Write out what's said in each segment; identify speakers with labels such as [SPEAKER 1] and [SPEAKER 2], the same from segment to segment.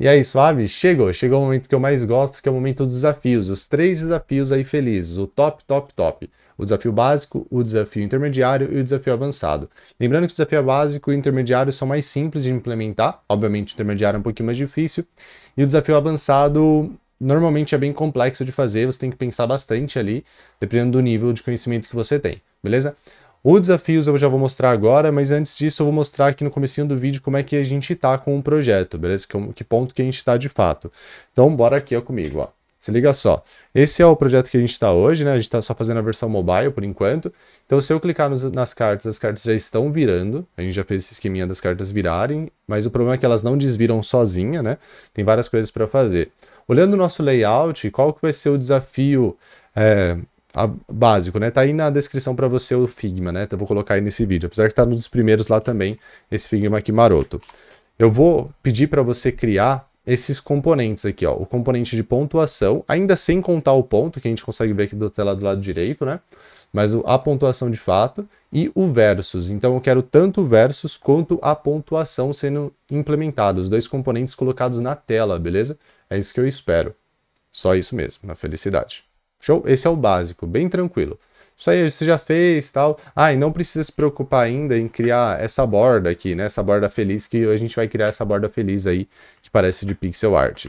[SPEAKER 1] E aí, suave? Chegou, chegou o momento que eu mais gosto, que é o momento dos desafios. Os três desafios aí felizes, o top, top, top. O desafio básico, o desafio intermediário e o desafio avançado. Lembrando que o desafio básico e o intermediário são mais simples de implementar, obviamente o intermediário é um pouquinho mais difícil, e o desafio avançado normalmente é bem complexo de fazer, você tem que pensar bastante ali, dependendo do nível de conhecimento que você tem, beleza? O desafios eu já vou mostrar agora, mas antes disso eu vou mostrar aqui no comecinho do vídeo como é que a gente tá com o projeto, beleza? Que, que ponto que a gente tá de fato. Então bora aqui ó, comigo, ó. Se liga só. Esse é o projeto que a gente está hoje, né? A gente está só fazendo a versão mobile por enquanto. Então, se eu clicar nos, nas cartas, as cartas já estão virando. A gente já fez esse esqueminha das cartas virarem, mas o problema é que elas não desviram sozinha, né? Tem várias coisas para fazer. Olhando o nosso layout, qual que vai ser o desafio é, a, básico, né? Tá aí na descrição para você o Figma, né? Então, vou colocar aí nesse vídeo. Apesar que tá nos primeiros lá também, esse Figma aqui maroto. Eu vou pedir para você criar esses componentes aqui, ó. O componente de pontuação, ainda sem contar o ponto, que a gente consegue ver aqui do tela do lado direito, né? Mas a pontuação de fato e o versus. Então eu quero tanto versus quanto a pontuação sendo implementados, dois componentes colocados na tela, beleza? É isso que eu espero. Só isso mesmo, na felicidade. Show? Esse é o básico, bem tranquilo. Isso aí você já fez, tal. Ah, e não precisa se preocupar ainda em criar essa borda aqui, né? Essa borda feliz, que a gente vai criar essa borda feliz aí, que parece de pixel art.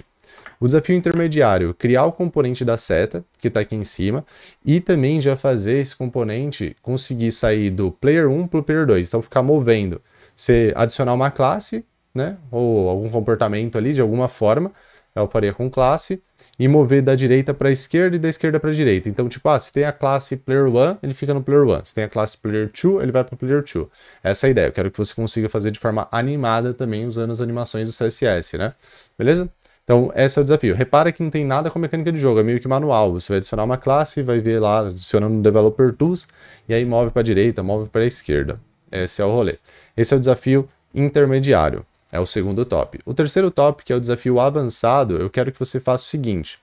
[SPEAKER 1] O desafio intermediário, criar o componente da seta, que está aqui em cima, e também já fazer esse componente conseguir sair do player 1 para o player 2, então ficar movendo. Você adicionar uma classe, né, ou algum comportamento ali de alguma forma, eu é faria com classe, e mover da direita para a esquerda e da esquerda para a direita. Então, tipo, ah, se tem a classe player 1, ele fica no player 1. Se tem a classe player 2, ele vai para player 2. Essa é a ideia. Eu quero que você consiga fazer de forma animada também usando as animações do CSS, né? Beleza? Então, esse é o desafio. Repara que não tem nada com mecânica de jogo, é meio que manual. Você vai adicionar uma classe, vai ver lá, adicionando no Developer Tools, e aí move para a direita, move para a esquerda. Esse é o rolê. Esse é o desafio intermediário. É o segundo top. O terceiro top, que é o desafio avançado, eu quero que você faça o seguinte.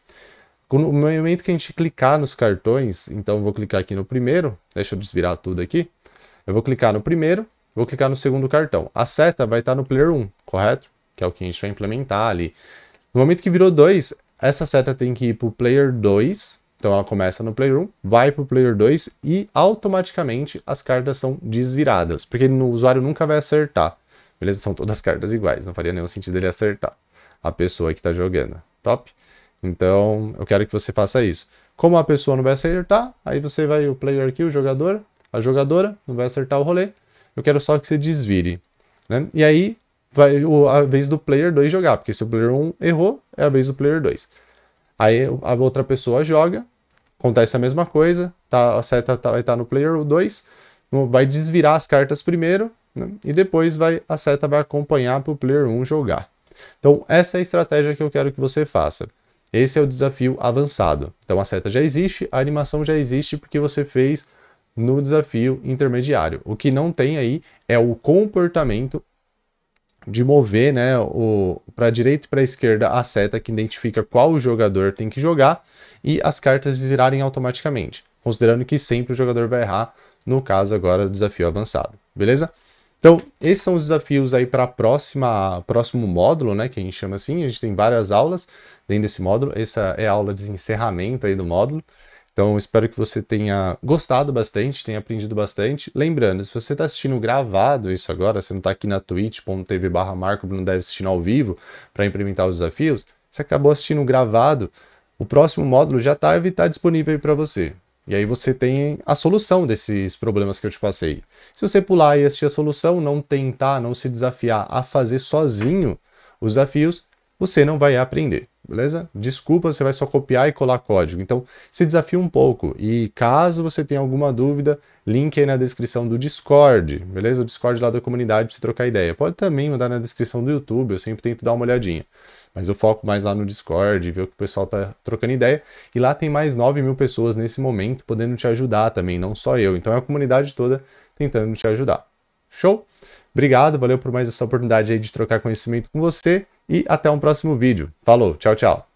[SPEAKER 1] No momento que a gente clicar nos cartões, então eu vou clicar aqui no primeiro, deixa eu desvirar tudo aqui. Eu vou clicar no primeiro, vou clicar no segundo cartão. A seta vai estar no player 1, correto? Que é o que a gente vai implementar ali. No momento que virou 2, essa seta tem que ir para o player 2, então ela começa no player 1, vai para o player 2 e automaticamente as cartas são desviradas, porque o usuário nunca vai acertar. Beleza? São todas cartas iguais, não faria nenhum sentido ele acertar a pessoa que está jogando. Top? Então, eu quero que você faça isso. Como a pessoa não vai acertar, aí você vai o player aqui, o jogador, a jogadora, não vai acertar o rolê. Eu quero só que você desvire. Né? E aí, vai a vez do player 2 jogar, porque se o player 1 um errou, é a vez do player 2. Aí a outra pessoa joga, acontece a mesma coisa, tá, a seta tá, vai estar tá no player 2, vai desvirar as cartas primeiro, né? E depois vai, a seta vai acompanhar para o player 1 jogar. Então, essa é a estratégia que eu quero que você faça. Esse é o desafio avançado. Então, a seta já existe, a animação já existe porque você fez no desafio intermediário. O que não tem aí é o comportamento de mover né, para a direita e para a esquerda a seta que identifica qual jogador tem que jogar e as cartas virarem automaticamente, considerando que sempre o jogador vai errar, no caso agora do desafio avançado, beleza? Então, esses são os desafios aí para próxima próximo módulo, né, que a gente chama assim. A gente tem várias aulas dentro desse módulo. Essa é a aula de encerramento aí do módulo. Então, espero que você tenha gostado bastante, tenha aprendido bastante. Lembrando, se você está assistindo gravado isso agora, você não está aqui na twitch.tv barra marco, não deve assistir ao vivo para implementar os desafios, você acabou assistindo gravado, o próximo módulo já está tá disponível aí para você. E aí você tem a solução desses problemas que eu te passei. Se você pular e assistir a solução, não tentar, não se desafiar a fazer sozinho os desafios, você não vai aprender, beleza? Desculpa, você vai só copiar e colar código. Então, se desafie um pouco. E caso você tenha alguma dúvida, link aí na descrição do Discord, beleza? O Discord lá da comunidade para você trocar ideia. Pode também mandar na descrição do YouTube, eu sempre tento dar uma olhadinha. Mas eu foco mais lá no Discord, ver o que o pessoal tá trocando ideia. E lá tem mais 9 mil pessoas nesse momento podendo te ajudar também, não só eu. Então é a comunidade toda tentando te ajudar. Show? Obrigado, valeu por mais essa oportunidade aí de trocar conhecimento com você e até um próximo vídeo. Falou, tchau, tchau.